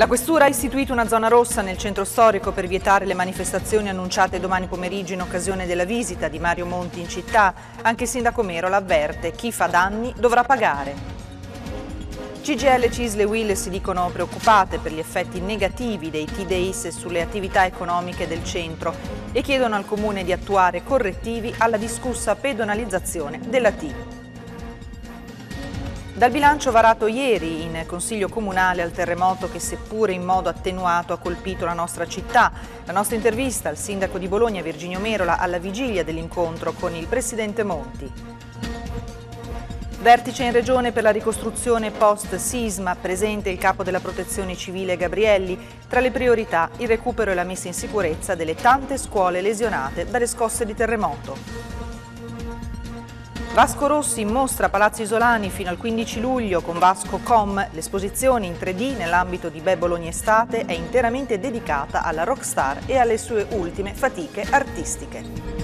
La Questura ha istituito una zona rossa nel centro storico per vietare le manifestazioni annunciate domani pomeriggio in occasione della visita di Mario Monti in città. Anche il sindaco Mero l'avverte, chi fa danni dovrà pagare. CGL, Cisle e Will si dicono preoccupate per gli effetti negativi dei T-Days sulle attività economiche del centro e chiedono al Comune di attuare correttivi alla discussa pedonalizzazione della T. Dal bilancio varato ieri in Consiglio Comunale al terremoto che seppure in modo attenuato ha colpito la nostra città, la nostra intervista al sindaco di Bologna Virginio Merola alla vigilia dell'incontro con il presidente Monti. Vertice in regione per la ricostruzione post-sisma, presente il capo della protezione civile Gabrielli, tra le priorità il recupero e la messa in sicurezza delle tante scuole lesionate dalle scosse di terremoto. Vasco Rossi in mostra Palazzo Isolani fino al 15 luglio con Vasco.com. L'esposizione in 3D nell'ambito di Be Bologna Estate è interamente dedicata alla rockstar e alle sue ultime fatiche artistiche.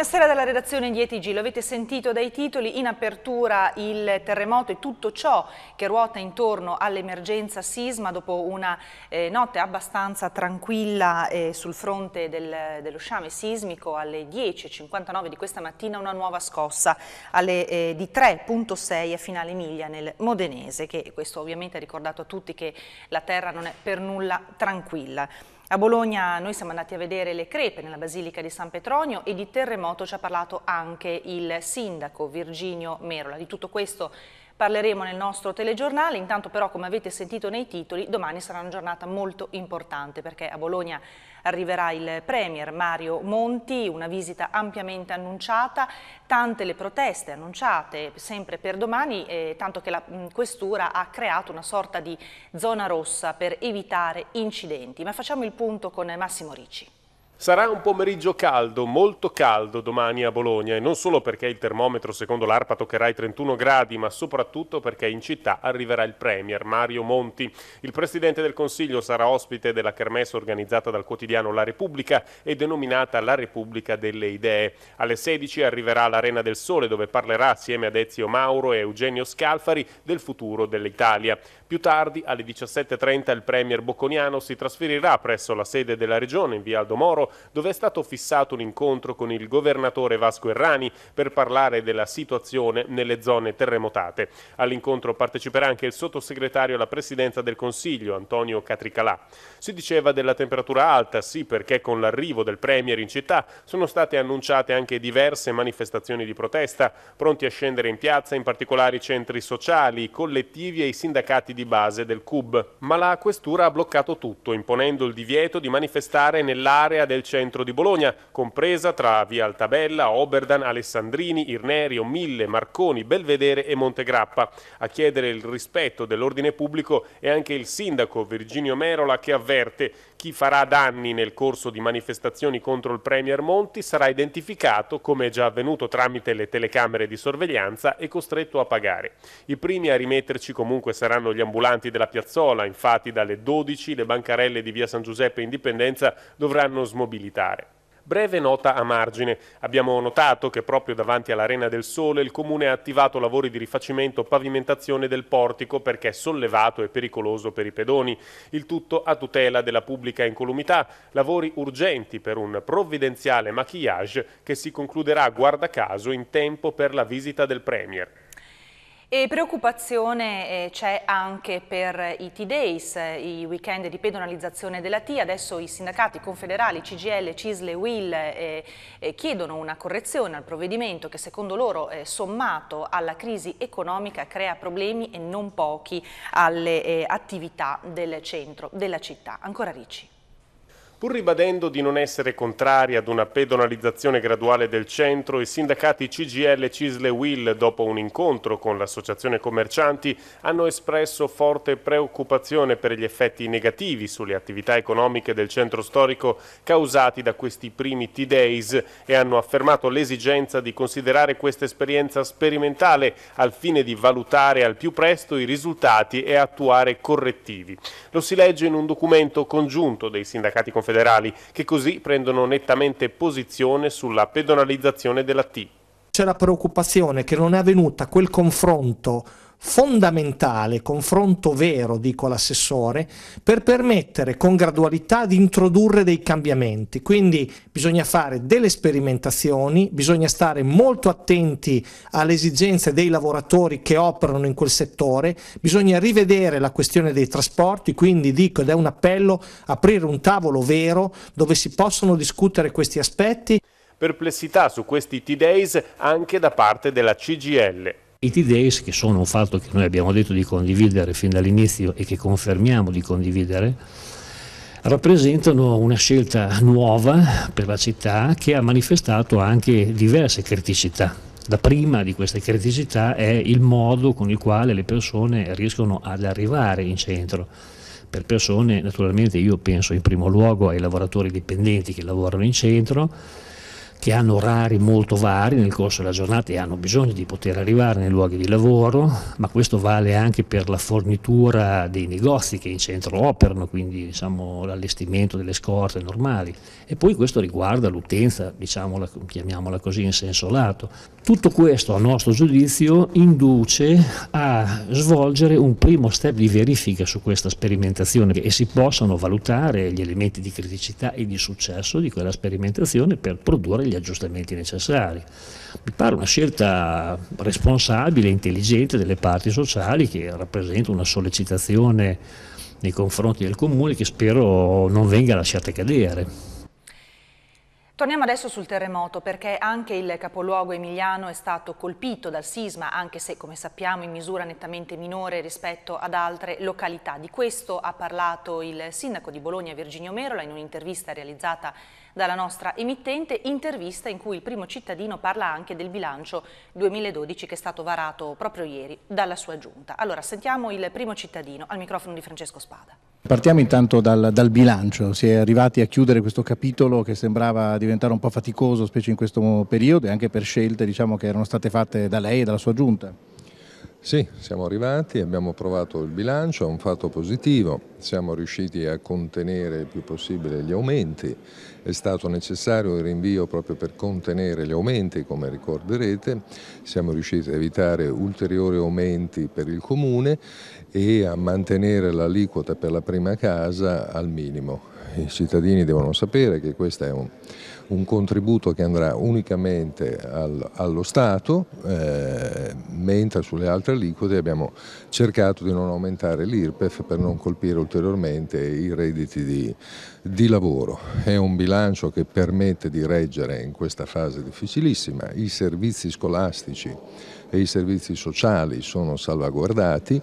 Buonasera dalla redazione di ETG, lo avete sentito dai titoli, in apertura il terremoto e tutto ciò che ruota intorno all'emergenza sisma dopo una eh, notte abbastanza tranquilla eh, sul fronte del, dello sciame sismico alle 10.59 di questa mattina una nuova scossa alle, eh, di 3.6 a Finale Miglia nel Modenese che questo ovviamente ha ricordato a tutti che la terra non è per nulla tranquilla. A Bologna noi siamo andati a vedere le crepe nella Basilica di San Petronio e di terremoto ci ha parlato anche il sindaco Virginio Merola. Di tutto questo parleremo nel nostro telegiornale, intanto però come avete sentito nei titoli domani sarà una giornata molto importante perché a Bologna arriverà il Premier Mario Monti, una visita ampiamente annunciata, tante le proteste annunciate sempre per domani, eh, tanto che la mh, mm, Questura ha creato una sorta di zona rossa per evitare incidenti. Ma facciamo il punto con Massimo Ricci. Sarà un pomeriggio caldo, molto caldo domani a Bologna e non solo perché il termometro secondo l'ARPA toccherà i 31 gradi, ma soprattutto perché in città arriverà il Premier Mario Monti. Il Presidente del Consiglio sarà ospite della kermesse organizzata dal quotidiano La Repubblica e denominata La Repubblica delle Idee. Alle 16 arriverà all'Arena del Sole dove parlerà assieme ad Ezio Mauro e Eugenio Scalfari del futuro dell'Italia. Più tardi, alle 17.30, il premier bocconiano si trasferirà presso la sede della regione in via Aldo Moro, dove è stato fissato un incontro con il governatore Vasco Errani per parlare della situazione nelle zone terremotate. All'incontro parteciperà anche il sottosegretario alla presidenza del Consiglio, Antonio Catricalà. Si diceva della temperatura alta, sì, perché con l'arrivo del premier in città sono state annunciate anche diverse manifestazioni di protesta, pronti a scendere in piazza in particolare i centri sociali, i collettivi e i sindacati di di base del CUB, ma la questura ha bloccato tutto, imponendo il divieto di manifestare nell'area del centro di Bologna, compresa tra Via Altabella, Oberdan, Alessandrini, Irnerio, Mille, Marconi, Belvedere e Montegrappa. A chiedere il rispetto dell'ordine pubblico è anche il sindaco Virginio Merola che avverte chi farà danni nel corso di manifestazioni contro il Premier Monti sarà identificato, come già avvenuto tramite le telecamere di sorveglianza, e costretto a pagare. I primi a rimetterci comunque saranno gli amministratori ambulanti della piazzola, infatti dalle 12 le bancarelle di via San Giuseppe Indipendenza dovranno smobilitare. Breve nota a margine. Abbiamo notato che proprio davanti all'Arena del Sole il comune ha attivato lavori di rifacimento pavimentazione del portico perché sollevato e pericoloso per i pedoni. Il tutto a tutela della pubblica incolumità. Lavori urgenti per un provvidenziale maquillage che si concluderà, guarda caso, in tempo per la visita del Premier. E preoccupazione eh, c'è anche per i T-Days, eh, i weekend di pedonalizzazione della TIA. Adesso i sindacati confederali, CGL, Cisle, Will eh, eh, chiedono una correzione al provvedimento che secondo loro, eh, sommato alla crisi economica, crea problemi e non pochi alle eh, attività del centro della città. Ancora Ricci. Pur ribadendo di non essere contrari ad una pedonalizzazione graduale del centro, i sindacati CGL e Cisle Will, dopo un incontro con l'associazione commercianti, hanno espresso forte preoccupazione per gli effetti negativi sulle attività economiche del centro storico causati da questi primi T-Days e hanno affermato l'esigenza di considerare questa esperienza sperimentale al fine di valutare al più presto i risultati e attuare correttivi. Lo si legge in un documento congiunto dei sindacati conferenziali confederali, che così prendono nettamente posizione sulla pedonalizzazione della T. C'è la preoccupazione che non è avvenuta quel confronto fondamentale, confronto vero, dico l'assessore, per permettere con gradualità di introdurre dei cambiamenti. Quindi bisogna fare delle sperimentazioni, bisogna stare molto attenti alle esigenze dei lavoratori che operano in quel settore, bisogna rivedere la questione dei trasporti, quindi dico ed è un appello aprire un tavolo vero dove si possono discutere questi aspetti. Perplessità su questi T-Days anche da parte della CGL. I T-Days, che sono un fatto che noi abbiamo detto di condividere fin dall'inizio e che confermiamo di condividere, rappresentano una scelta nuova per la città che ha manifestato anche diverse criticità. La prima di queste criticità è il modo con il quale le persone riescono ad arrivare in centro. Per persone, naturalmente io penso in primo luogo ai lavoratori dipendenti che lavorano in centro, che hanno orari molto vari nel corso della giornata e hanno bisogno di poter arrivare nei luoghi di lavoro, ma questo vale anche per la fornitura dei negozi che in centro operano, quindi diciamo, l'allestimento delle scorte normali. E poi questo riguarda l'utenza, chiamiamola così, in senso lato. Tutto questo, a nostro giudizio, induce a svolgere un primo step di verifica su questa sperimentazione e si possono valutare gli elementi di criticità e di successo di quella sperimentazione per produrre gli aggiustamenti necessari. Mi pare una scelta responsabile e intelligente delle parti sociali che rappresenta una sollecitazione nei confronti del Comune che spero non venga lasciata cadere. Torniamo adesso sul terremoto perché anche il capoluogo emiliano è stato colpito dal sisma anche se come sappiamo in misura nettamente minore rispetto ad altre località. Di questo ha parlato il sindaco di Bologna Virginio Merola in un'intervista realizzata dalla nostra emittente intervista in cui il primo cittadino parla anche del bilancio 2012 che è stato varato proprio ieri dalla sua giunta. Allora sentiamo il primo cittadino al microfono di Francesco Spada. Partiamo intanto dal, dal bilancio, si è arrivati a chiudere questo capitolo che sembrava diventare un po' faticoso specie in questo periodo e anche per scelte diciamo, che erano state fatte da lei e dalla sua giunta. Sì, siamo arrivati, abbiamo approvato il bilancio, è un fatto positivo, siamo riusciti a contenere il più possibile gli aumenti, è stato necessario il rinvio proprio per contenere gli aumenti, come ricorderete, siamo riusciti a evitare ulteriori aumenti per il Comune e a mantenere l'aliquota per la prima casa al minimo. I cittadini devono sapere che questo è un, un contributo che andrà unicamente al, allo Stato, eh, mentre sulle altre aliquote abbiamo cercato di non aumentare l'IRPEF per non colpire ulteriormente i redditi di, di lavoro. È un bilancio che permette di reggere in questa fase difficilissima i servizi scolastici e i servizi sociali sono salvaguardati.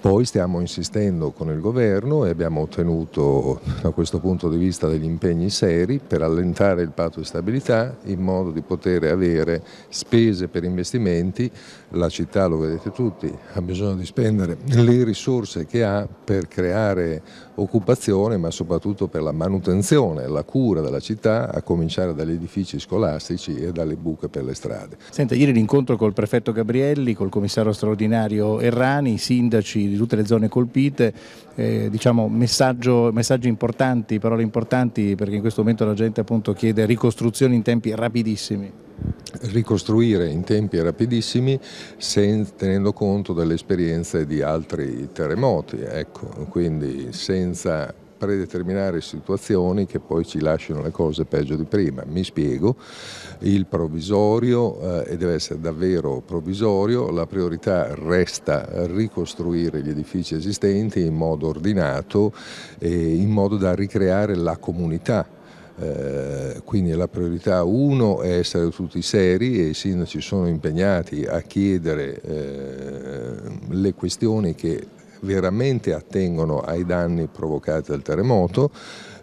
Poi stiamo insistendo con il governo e abbiamo ottenuto da questo punto di vista degli impegni seri per allentare il patto di stabilità in modo di poter avere spese per investimenti la città, lo vedete tutti, ha bisogno di spendere le risorse che ha per creare occupazione ma soprattutto per la manutenzione, la cura della città a cominciare dagli edifici scolastici e dalle buche per le strade. Senta, ieri l'incontro col prefetto Gabrielli, col commissario straordinario Errani, i sindaci di tutte le zone colpite, eh, diciamo messaggi importanti, parole importanti perché in questo momento la gente appunto chiede ricostruzioni in tempi rapidissimi ricostruire in tempi rapidissimi tenendo conto delle esperienze di altri terremoti, ecco, quindi senza predeterminare situazioni che poi ci lasciano le cose peggio di prima. Mi spiego, il provvisorio, eh, deve essere davvero provvisorio, la priorità resta ricostruire gli edifici esistenti in modo ordinato e in modo da ricreare la comunità eh, quindi la priorità uno è essere tutti seri e i sindaci sono impegnati a chiedere eh, le questioni che veramente attengono ai danni provocati dal terremoto,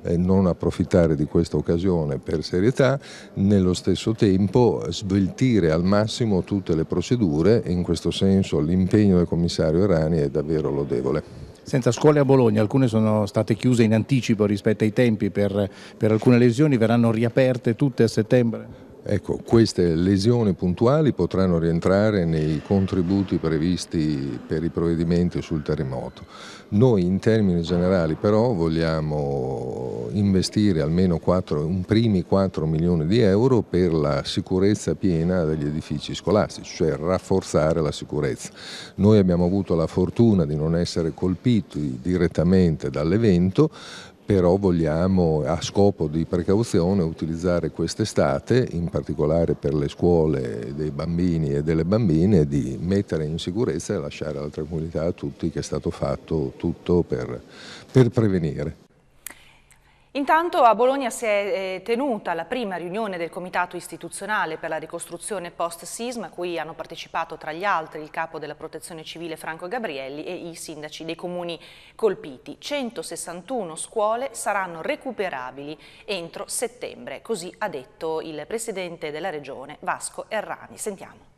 eh, non approfittare di questa occasione per serietà, nello stesso tempo sveltire al massimo tutte le procedure in questo senso l'impegno del commissario Erani è davvero lodevole senza scuole a Bologna, alcune sono state chiuse in anticipo rispetto ai tempi per, per alcune lesioni, verranno riaperte tutte a settembre? Ecco, queste lesioni puntuali potranno rientrare nei contributi previsti per i provvedimenti sul terremoto. Noi in termini generali però vogliamo investire almeno 4, un primi 4 milioni di euro per la sicurezza piena degli edifici scolastici, cioè rafforzare la sicurezza. Noi abbiamo avuto la fortuna di non essere colpiti direttamente dall'evento, però vogliamo a scopo di precauzione utilizzare quest'estate, in particolare per le scuole dei bambini e delle bambine, di mettere in sicurezza e lasciare la tranquillità a tutti che è stato fatto tutto per, per prevenire. Intanto a Bologna si è eh, tenuta la prima riunione del Comitato istituzionale per la ricostruzione post-sisma, a cui hanno partecipato tra gli altri il capo della protezione civile Franco Gabrielli e i sindaci dei comuni colpiti. 161 scuole saranno recuperabili entro settembre, così ha detto il presidente della regione Vasco Errani. Sentiamo.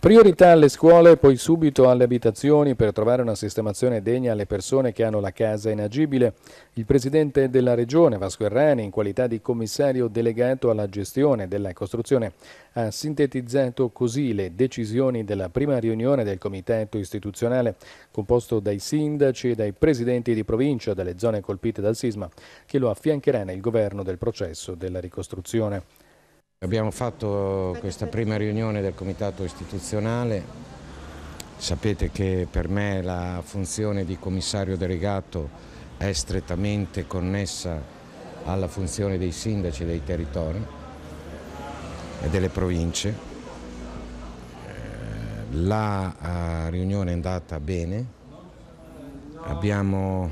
Priorità alle scuole poi subito alle abitazioni per trovare una sistemazione degna alle persone che hanno la casa inagibile. Il presidente della regione Vasco Errani, in qualità di commissario delegato alla gestione della costruzione, ha sintetizzato così le decisioni della prima riunione del comitato istituzionale, composto dai sindaci e dai presidenti di provincia delle zone colpite dal sisma, che lo affiancherà nel governo del processo della ricostruzione. Abbiamo fatto questa prima riunione del comitato istituzionale, sapete che per me la funzione di commissario delegato è strettamente connessa alla funzione dei sindaci dei territori e delle province. Eh, la eh, riunione è andata bene, abbiamo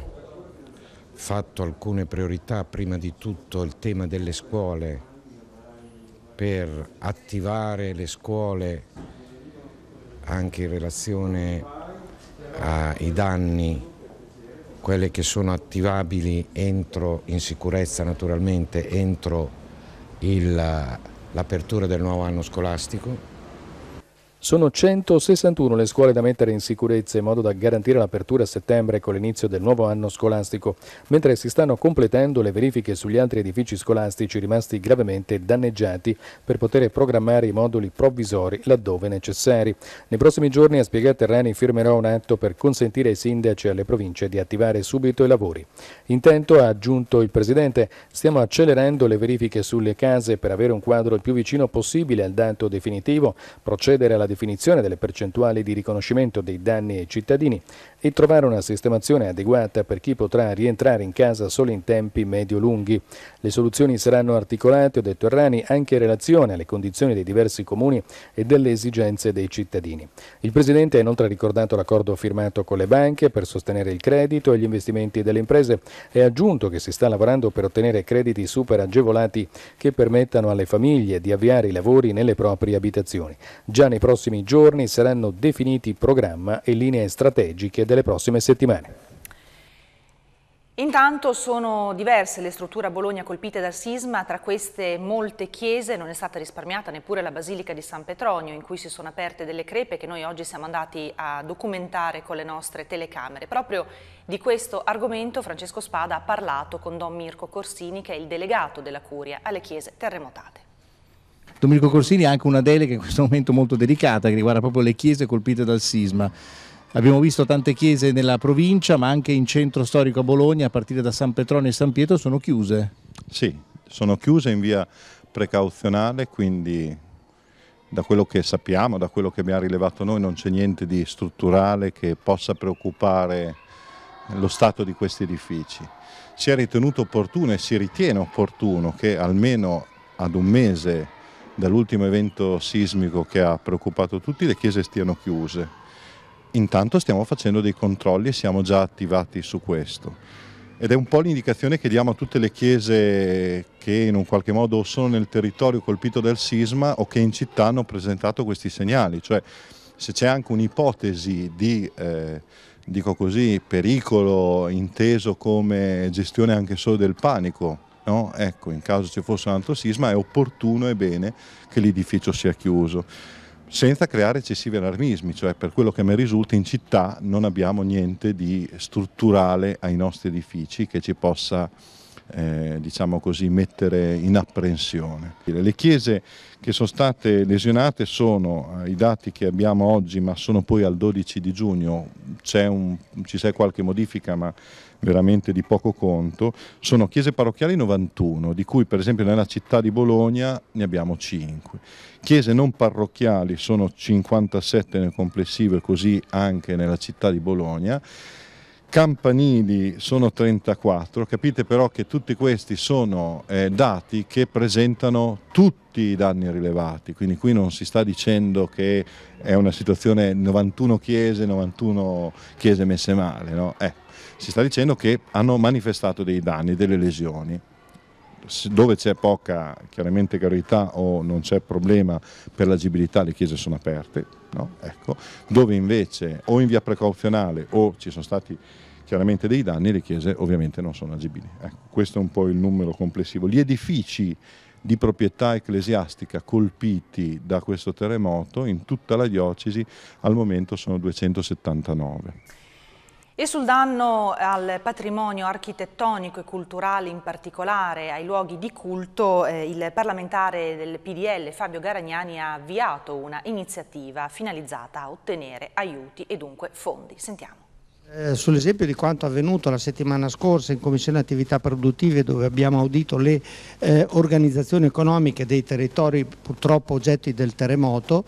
fatto alcune priorità, prima di tutto il tema delle scuole per attivare le scuole anche in relazione ai danni, quelle che sono attivabili entro, in sicurezza naturalmente, entro l'apertura del nuovo anno scolastico sono 161 le scuole da mettere in sicurezza in modo da garantire l'apertura a settembre con l'inizio del nuovo anno scolastico, mentre si stanno completando le verifiche sugli altri edifici scolastici rimasti gravemente danneggiati per poter programmare i moduli provvisori laddove necessari. Nei prossimi giorni, a Spiegà Terrani, firmerò un atto per consentire ai sindaci e alle province di attivare subito i lavori. Intento, ha aggiunto il Presidente, stiamo accelerando le verifiche sulle case per avere un quadro il più vicino possibile al dato definitivo, procedere alla definizione delle percentuali di riconoscimento dei danni ai cittadini e trovare una sistemazione adeguata per chi potrà rientrare in casa solo in tempi medio-lunghi. Le soluzioni saranno articolate, ho detto Errani, anche in relazione alle condizioni dei diversi comuni e delle esigenze dei cittadini. Il Presidente ha inoltre ricordato l'accordo firmato con le banche per sostenere il credito e gli investimenti delle imprese e ha aggiunto che si sta lavorando per ottenere crediti super agevolati che permettano alle famiglie di avviare i lavori nelle proprie abitazioni. Già nei prossimi prossimi giorni saranno definiti programma e linee strategiche delle prossime settimane. Intanto sono diverse le strutture a Bologna colpite dal sisma, tra queste molte chiese, non è stata risparmiata neppure la Basilica di San Petronio in cui si sono aperte delle crepe che noi oggi siamo andati a documentare con le nostre telecamere. Proprio di questo argomento Francesco Spada ha parlato con Don Mirko Corsini che è il delegato della Curia alle chiese terremotate. Domenico Corsini ha anche una delega in questo momento molto delicata che riguarda proprio le chiese colpite dal sisma. Abbiamo visto tante chiese nella provincia, ma anche in centro storico a Bologna, a partire da San Petronio e San Pietro, sono chiuse. Sì, sono chiuse in via precauzionale, quindi da quello che sappiamo, da quello che abbiamo rilevato noi, non c'è niente di strutturale che possa preoccupare lo stato di questi edifici. Si è ritenuto opportuno e si ritiene opportuno che almeno ad un mese dall'ultimo evento sismico che ha preoccupato tutti le chiese stiano chiuse. Intanto stiamo facendo dei controlli e siamo già attivati su questo. Ed è un po' l'indicazione che diamo a tutte le chiese che in un qualche modo sono nel territorio colpito dal sisma o che in città hanno presentato questi segnali, cioè se c'è anche un'ipotesi di eh, dico così, pericolo inteso come gestione anche solo del panico, no? ecco, in caso ci fosse un altro sisma è opportuno e bene che l'edificio sia chiuso senza creare eccessivi allarmismi, cioè per quello che mi risulta in città non abbiamo niente di strutturale ai nostri edifici che ci possa eh, diciamo così, mettere in apprensione. Le chiese che sono state lesionate sono eh, i dati che abbiamo oggi ma sono poi al 12 di giugno, c'è qualche modifica ma veramente di poco conto, sono chiese parrocchiali 91, di cui per esempio nella città di Bologna ne abbiamo 5. Chiese non parrocchiali sono 57 nel complessivo e così anche nella città di Bologna campanili sono 34, capite però che tutti questi sono eh, dati che presentano tutti i danni rilevati, quindi qui non si sta dicendo che è una situazione 91 chiese, 91 chiese messe male, no? eh, si sta dicendo che hanno manifestato dei danni, delle lesioni dove c'è poca chiaramente carità o non c'è problema per l'agibilità le chiese sono aperte, no? ecco. dove invece o in via precauzionale o ci sono stati chiaramente dei danni, le chiese ovviamente non sono agibili. Ecco, questo è un po' il numero complessivo. Gli edifici di proprietà ecclesiastica colpiti da questo terremoto in tutta la diocesi al momento sono 279. E sul danno al patrimonio architettonico e culturale, in particolare ai luoghi di culto, eh, il parlamentare del PDL Fabio Garagnani ha avviato una iniziativa finalizzata a ottenere aiuti e dunque fondi. Sentiamo. Eh, Sull'esempio di quanto avvenuto la settimana scorsa in Commissione Attività Produttive dove abbiamo audito le eh, organizzazioni economiche dei territori purtroppo oggetti del terremoto,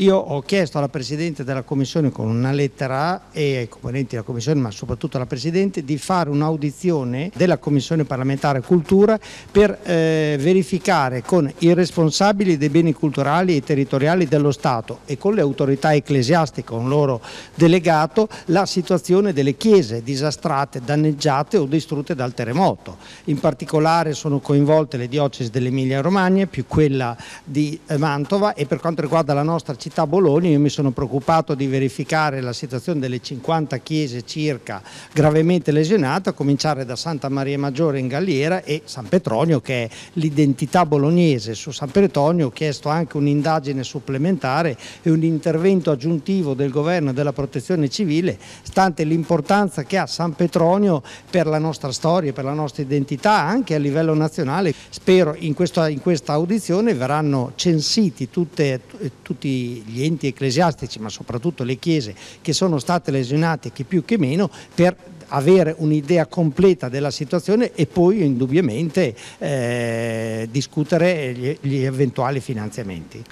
io ho chiesto alla Presidente della Commissione con una lettera e ai componenti della Commissione, ma soprattutto alla Presidente, di fare un'audizione della Commissione parlamentare cultura per eh, verificare con i responsabili dei beni culturali e territoriali dello Stato e con le autorità ecclesiastiche, un loro delegato, la situazione delle chiese disastrate, danneggiate o distrutte dal terremoto. In particolare sono coinvolte le diocesi dell'Emilia Romagna, più quella di eh, Mantova e per quanto riguarda la nostra città città Bologna io mi sono preoccupato di verificare la situazione delle 50 chiese circa gravemente lesionate, a cominciare da Santa Maria Maggiore in Galliera e San Petronio che è l'identità bolognese. Su San Petronio ho chiesto anche un'indagine supplementare e un intervento aggiuntivo del governo e della protezione civile, stante l'importanza che ha San Petronio per la nostra storia, per la nostra identità anche a livello nazionale. Spero in questa, in questa audizione verranno censiti tutte, tutti gli enti ecclesiastici, ma soprattutto le chiese che sono state lesionate, che più che meno, per avere un'idea completa della situazione e poi indubbiamente eh, discutere gli, gli eventuali finanziamenti.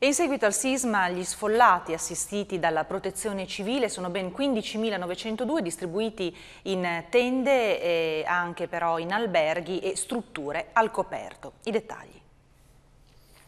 E in seguito al sisma, gli sfollati assistiti dalla protezione civile sono ben 15.902 distribuiti in tende, anche però in alberghi e strutture al coperto. I dettagli.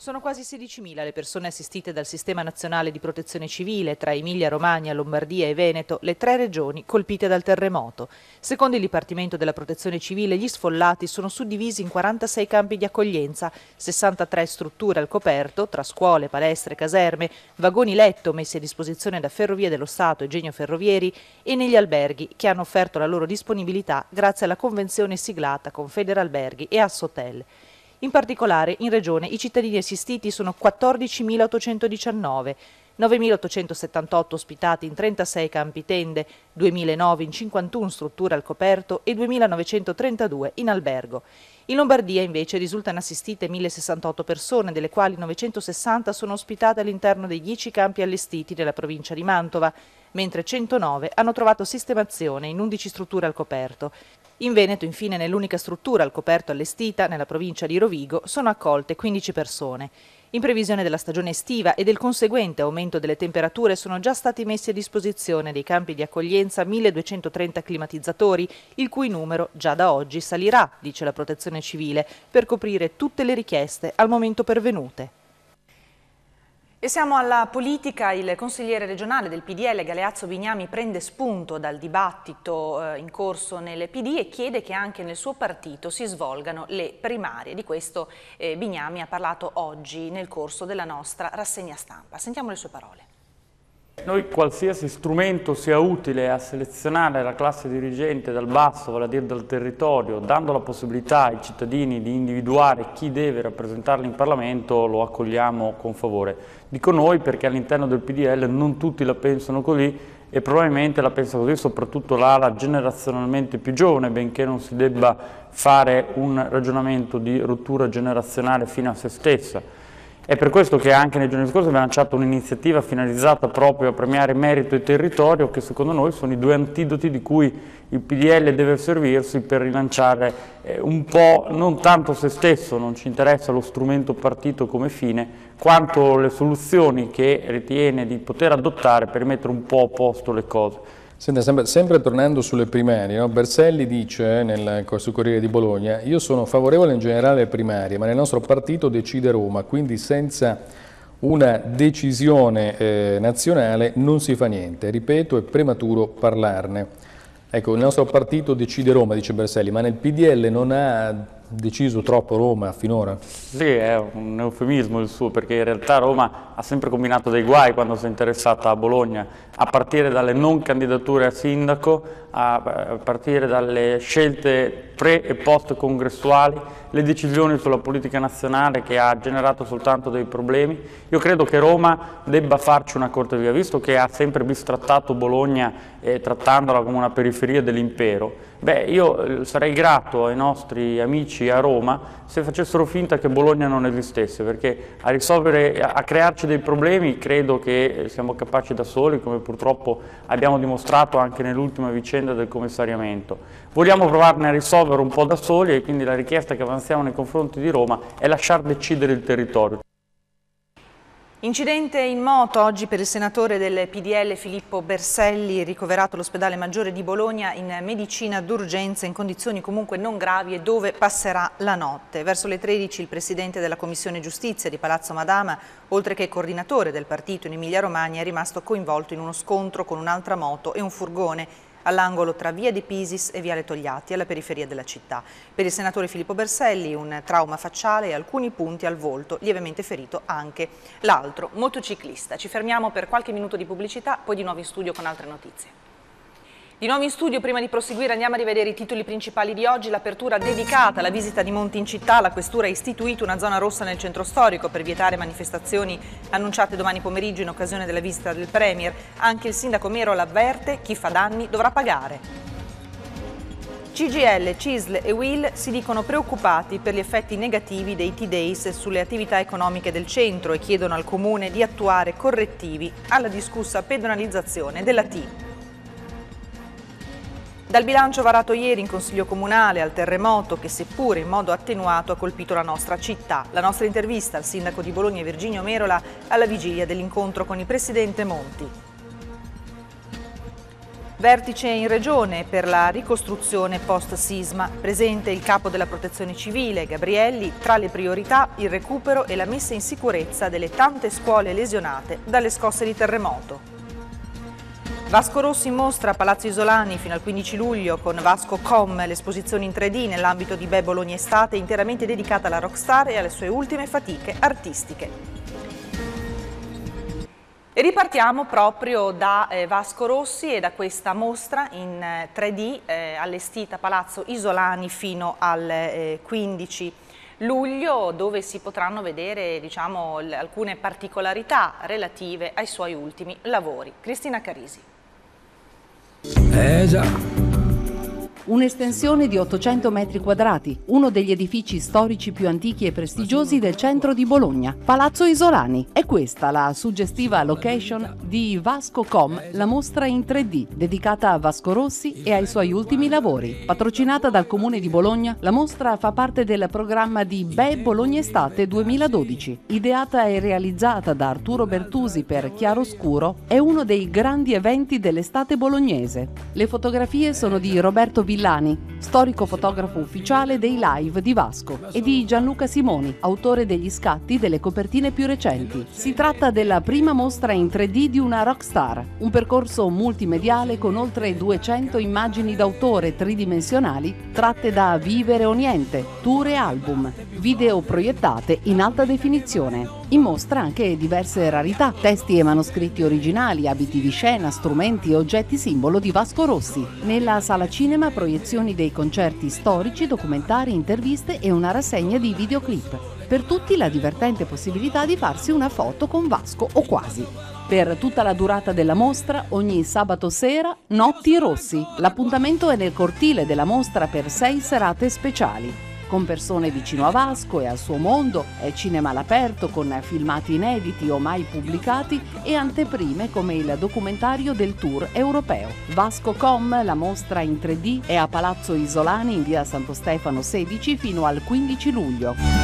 Sono quasi 16.000 le persone assistite dal Sistema Nazionale di Protezione Civile tra Emilia Romagna, Lombardia e Veneto, le tre regioni colpite dal terremoto. Secondo il Dipartimento della Protezione Civile gli sfollati sono suddivisi in 46 campi di accoglienza, 63 strutture al coperto tra scuole, palestre, caserme, vagoni letto messi a disposizione da Ferrovie dello Stato e Genio Ferrovieri e negli alberghi che hanno offerto la loro disponibilità grazie alla convenzione siglata con Federalberghi e Assotel. In particolare, in Regione i cittadini assistiti sono 14.819, 9.878 ospitati in 36 campi tende, 2.009 in 51 strutture al coperto e 2.932 in albergo. In Lombardia invece risultano assistite 1.068 persone, delle quali 960 sono ospitate all'interno dei 10 campi allestiti della provincia di Mantova, mentre 109 hanno trovato sistemazione in 11 strutture al coperto. In Veneto, infine, nell'unica struttura al coperto allestita, nella provincia di Rovigo, sono accolte 15 persone. In previsione della stagione estiva e del conseguente aumento delle temperature sono già stati messi a disposizione dei campi di accoglienza 1230 climatizzatori, il cui numero già da oggi salirà, dice la Protezione Civile, per coprire tutte le richieste al momento pervenute. E siamo alla politica, il consigliere regionale del PDL Galeazzo Bignami prende spunto dal dibattito eh, in corso nel PD e chiede che anche nel suo partito si svolgano le primarie. Di questo Bignami eh, ha parlato oggi nel corso della nostra rassegna stampa. Sentiamo le sue parole. Noi qualsiasi strumento sia utile a selezionare la classe dirigente dal basso, vale a dire dal territorio, dando la possibilità ai cittadini di individuare chi deve rappresentarli in Parlamento, lo accogliamo con favore. Dico noi perché all'interno del PDL non tutti la pensano così e probabilmente la pensa così soprattutto l'ala generazionalmente più giovane, benché non si debba fare un ragionamento di rottura generazionale fino a se stessa è per questo che anche nei giorni scorsi abbiamo lanciato un'iniziativa finalizzata proprio a premiare merito e territorio che secondo noi sono i due antidoti di cui il PDL deve servirsi per rilanciare eh, un po' non tanto se stesso, non ci interessa lo strumento partito come fine, quanto le soluzioni che ritiene di poter adottare per mettere un po' a posto le cose. Senta, sempre, sempre, tornando sulle primarie, no? Berselli dice eh, nel, sul Corriere di Bologna io sono favorevole in generale alle primarie, ma nel nostro partito decide Roma, quindi senza una decisione eh, nazionale non si fa niente. Ripeto, è prematuro parlarne. Ecco, il nostro partito decide Roma, dice Berselli, ma nel PDL non ha deciso troppo Roma finora? Sì, è un eufemismo il suo, perché in realtà Roma ha sempre combinato dei guai quando si è interessata a Bologna, a partire dalle non candidature a sindaco, a eh, partire dalle scelte pre e post congressuali, le decisioni sulla politica nazionale che ha generato soltanto dei problemi. Io credo che Roma debba farci una corte via, visto che ha sempre bistrattato Bologna eh, trattandola come una periferia dell'impero. Beh, io eh, sarei grato ai nostri amici a Roma se facessero finta che Bologna non esistesse, perché a, risolvere, a crearci dei problemi credo che eh, siamo capaci da soli, come purtroppo abbiamo dimostrato anche nell'ultima vicenda del commissariamento. Vogliamo provarne a risolvere un po' da soli e quindi la richiesta che avanziamo nei confronti di Roma è lasciar decidere il territorio. Incidente in moto oggi per il senatore del PDL Filippo Berselli, ricoverato all'ospedale maggiore di Bologna in medicina d'urgenza in condizioni comunque non gravi e dove passerà la notte. Verso le 13 il presidente della Commissione Giustizia di Palazzo Madama, oltre che coordinatore del partito in Emilia Romagna, è rimasto coinvolto in uno scontro con un'altra moto e un furgone all'angolo tra via di Pisis e viale Togliatti, alla periferia della città. Per il senatore Filippo Berselli un trauma facciale e alcuni punti al volto, lievemente ferito anche l'altro motociclista. Ci fermiamo per qualche minuto di pubblicità, poi di nuovo in studio con altre notizie. Di nuovo in studio, prima di proseguire andiamo a rivedere i titoli principali di oggi. L'apertura dedicata alla visita di Monti in città, la Questura ha istituito una zona rossa nel centro storico per vietare manifestazioni annunciate domani pomeriggio in occasione della visita del Premier. Anche il sindaco Mero l'avverte, chi fa danni dovrà pagare. CGL, CISL e WIL si dicono preoccupati per gli effetti negativi dei T-Days sulle attività economiche del centro e chiedono al Comune di attuare correttivi alla discussa pedonalizzazione della T. Dal bilancio varato ieri in Consiglio Comunale al terremoto che seppure in modo attenuato ha colpito la nostra città. La nostra intervista al sindaco di Bologna Virginio Merola alla vigilia dell'incontro con il presidente Monti. Vertice in regione per la ricostruzione post-sisma. Presente il capo della protezione civile, Gabrielli, tra le priorità il recupero e la messa in sicurezza delle tante scuole lesionate dalle scosse di terremoto. Vasco Rossi mostra a Palazzo Isolani fino al 15 luglio con Vasco Com, l'esposizione in 3D nell'ambito di Be Bologna Estate interamente dedicata alla rockstar e alle sue ultime fatiche artistiche. E ripartiamo proprio da eh, Vasco Rossi e da questa mostra in eh, 3D eh, allestita a Palazzo Isolani fino al 15 eh, luglio luglio dove si potranno vedere diciamo, alcune particolarità relative ai suoi ultimi lavori. Cristina Carisi. É, já. un'estensione di 800 metri quadrati, uno degli edifici storici più antichi e prestigiosi del centro di Bologna, Palazzo Isolani. È questa la suggestiva location di Vasco.com, la mostra in 3D, dedicata a Vasco Rossi e ai suoi ultimi lavori. Patrocinata dal Comune di Bologna, la mostra fa parte del programma di Be Bologna Estate 2012. Ideata e realizzata da Arturo Bertusi per Chiaroscuro, è uno dei grandi eventi dell'estate bolognese. Le fotografie sono di Roberto Villani, storico fotografo ufficiale dei live di Vasco, e di Gianluca Simoni, autore degli scatti delle copertine più recenti. Si tratta della prima mostra in 3D di una rockstar, un percorso multimediale con oltre 200 immagini d'autore tridimensionali tratte da Vivere o Niente, tour e album, video proiettate in alta definizione in mostra anche diverse rarità, testi e manoscritti originali, abiti di scena, strumenti e oggetti simbolo di Vasco Rossi. Nella sala cinema proiezioni dei concerti storici, documentari, interviste e una rassegna di videoclip. Per tutti la divertente possibilità di farsi una foto con Vasco o quasi. Per tutta la durata della mostra, ogni sabato sera, Notti Rossi. L'appuntamento è nel cortile della mostra per sei serate speciali con persone vicino a Vasco e al suo mondo, è cinema all'aperto con filmati inediti o mai pubblicati e anteprime come il documentario del tour europeo. Vasco Com, la mostra in 3D, è a Palazzo Isolani in via Santo Stefano 16 fino al 15 luglio.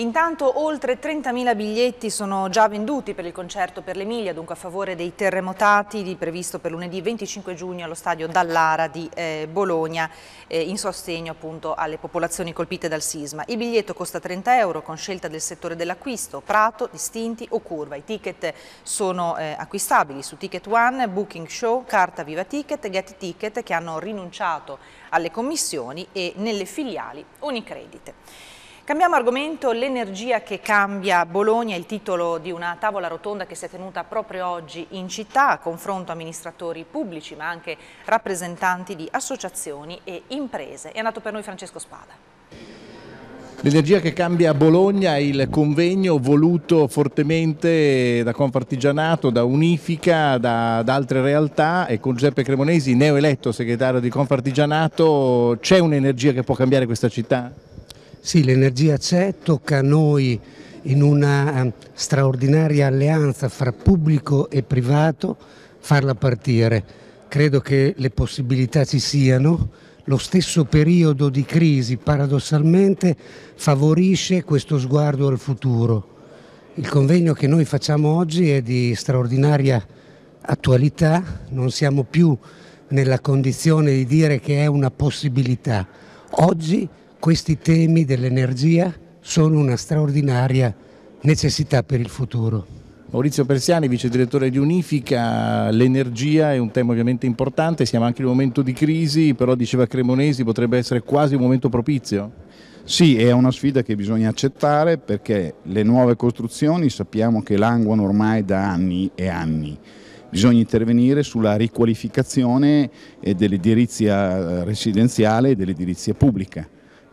Intanto oltre 30.000 biglietti sono già venduti per il concerto per l'Emilia, dunque a favore dei terremotati, previsto per lunedì 25 giugno allo stadio Dallara di eh, Bologna, eh, in sostegno appunto alle popolazioni colpite dal sisma. Il biglietto costa 30 euro con scelta del settore dell'acquisto, prato, distinti o curva. I ticket sono eh, acquistabili su Ticket One, Booking Show, Carta Viva Ticket, Get Ticket che hanno rinunciato alle commissioni e nelle filiali Unicredit. Cambiamo argomento, l'energia che cambia Bologna, il titolo di una tavola rotonda che si è tenuta proprio oggi in città, a confronto amministratori pubblici ma anche rappresentanti di associazioni e imprese. È andato per noi Francesco Spada. L'energia che cambia Bologna è il convegno voluto fortemente da Confartigianato, da Unifica, da, da altre realtà e con Giuseppe Cremonesi, neoeletto segretario di Confartigianato, c'è un'energia che può cambiare questa città? Sì, l'energia c'è, tocca a noi in una ehm, straordinaria alleanza fra pubblico e privato farla partire. Credo che le possibilità ci siano, lo stesso periodo di crisi paradossalmente favorisce questo sguardo al futuro. Il convegno che noi facciamo oggi è di straordinaria attualità, non siamo più nella condizione di dire che è una possibilità. Oggi questi temi dell'energia sono una straordinaria necessità per il futuro. Maurizio Persiani, vice direttore di Unifica, l'energia è un tema ovviamente importante, siamo anche in un momento di crisi, però diceva Cremonesi potrebbe essere quasi un momento propizio. Sì, è una sfida che bisogna accettare perché le nuove costruzioni sappiamo che languono ormai da anni e anni. Bisogna intervenire sulla riqualificazione dell'edilizia residenziale e dell'edilizia pubblica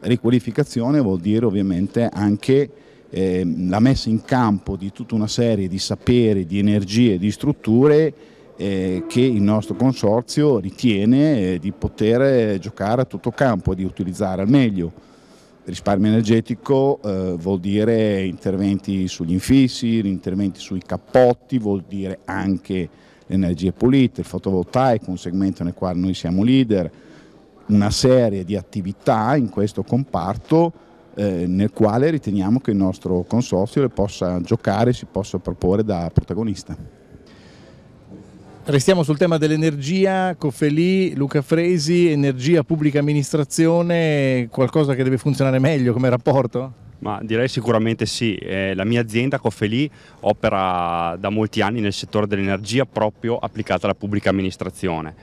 riqualificazione vuol dire ovviamente anche eh, la messa in campo di tutta una serie di saperi, di energie, di strutture eh, che il nostro consorzio ritiene eh, di poter eh, giocare a tutto campo e di utilizzare al meglio. Risparmio energetico eh, vuol dire interventi sugli infissi, interventi sui cappotti, vuol dire anche le energie pulite, il fotovoltaico, un segmento nel quale noi siamo leader, una serie di attività in questo comparto eh, nel quale riteniamo che il nostro consorzio le possa giocare e si possa proporre da protagonista. Restiamo sul tema dell'energia, Coffelì, Luca Fresi, energia, pubblica amministrazione, qualcosa che deve funzionare meglio come rapporto? Ma direi sicuramente sì, eh, la mia azienda Coffelì opera da molti anni nel settore dell'energia proprio applicata alla pubblica amministrazione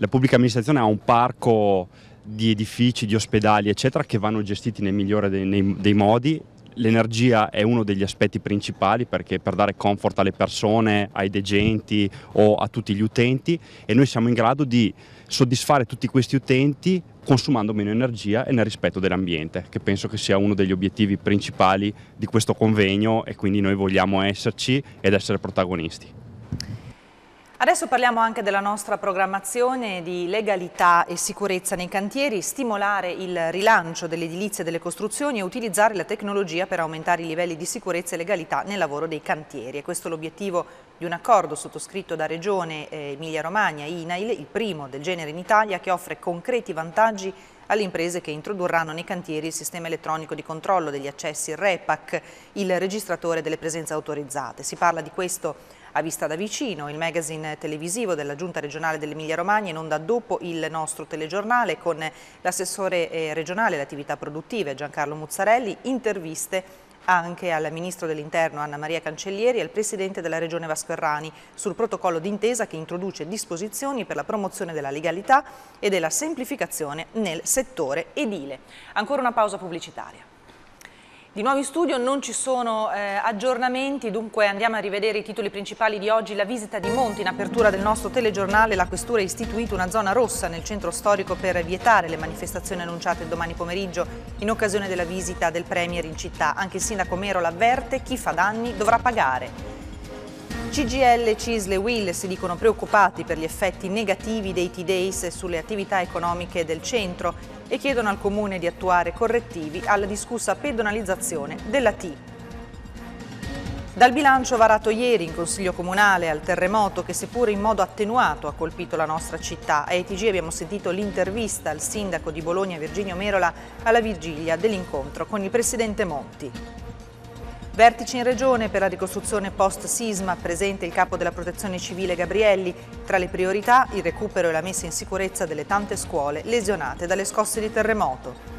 la pubblica amministrazione ha un parco di edifici, di ospedali, eccetera, che vanno gestiti nel migliore dei, nei, dei modi. L'energia è uno degli aspetti principali perché per dare comfort alle persone, ai degenti o a tutti gli utenti e noi siamo in grado di soddisfare tutti questi utenti consumando meno energia e nel rispetto dell'ambiente, che penso che sia uno degli obiettivi principali di questo convegno e quindi noi vogliamo esserci ed essere protagonisti. Adesso parliamo anche della nostra programmazione di legalità e sicurezza nei cantieri, stimolare il rilancio dell'edilizia e delle costruzioni e utilizzare la tecnologia per aumentare i livelli di sicurezza e legalità nel lavoro dei cantieri. E questo è l'obiettivo di un accordo sottoscritto da Regione eh, Emilia-Romagna, INAIL, il primo del genere in Italia, che offre concreti vantaggi alle imprese che introdurranno nei cantieri il sistema elettronico di controllo degli accessi REPAC, il registratore delle presenze autorizzate. Si parla di questo a vista da vicino, il magazine televisivo della Giunta regionale dell'Emilia Romagna in onda dopo il nostro telegiornale con l'assessore eh, regionale alle attività produttive Giancarlo Muzzarelli, interviste anche al Ministro dell'Interno Anna Maria Cancellieri e al Presidente della Regione Vasco Errani sul protocollo d'intesa che introduce disposizioni per la promozione della legalità e della semplificazione nel settore edile. Ancora una pausa pubblicitaria. Di nuovo in studio non ci sono eh, aggiornamenti, dunque andiamo a rivedere i titoli principali di oggi. La visita di Monti in apertura del nostro telegiornale. La Questura ha istituito una zona rossa nel centro storico per vietare le manifestazioni annunciate domani pomeriggio in occasione della visita del Premier in città. Anche il sindaco Mero l'avverte, chi fa danni dovrà pagare. CGL, Cisle e Will si dicono preoccupati per gli effetti negativi dei T-Days sulle attività economiche del centro e chiedono al Comune di attuare correttivi alla discussa pedonalizzazione della T. Dal bilancio varato ieri in Consiglio Comunale al terremoto che seppur in modo attenuato ha colpito la nostra città, a ETG abbiamo sentito l'intervista al sindaco di Bologna Virginio Merola alla vigilia dell'incontro con il presidente Monti. Vertice in regione per la ricostruzione post-sisma, presente il capo della protezione civile Gabrielli. Tra le priorità il recupero e la messa in sicurezza delle tante scuole lesionate dalle scosse di terremoto.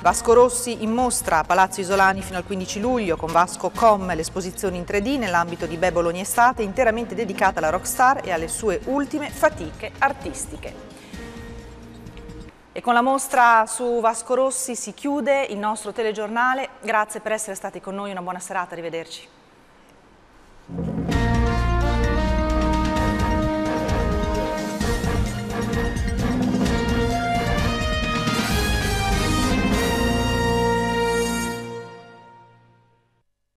Vasco Rossi in mostra a Palazzo Isolani fino al 15 luglio con Vasco Com, l'esposizione in 3D nell'ambito di Be Bologna Estate interamente dedicata alla rockstar e alle sue ultime fatiche artistiche. E con la mostra su Vasco Rossi si chiude il nostro telegiornale. Grazie per essere stati con noi, una buona serata, arrivederci.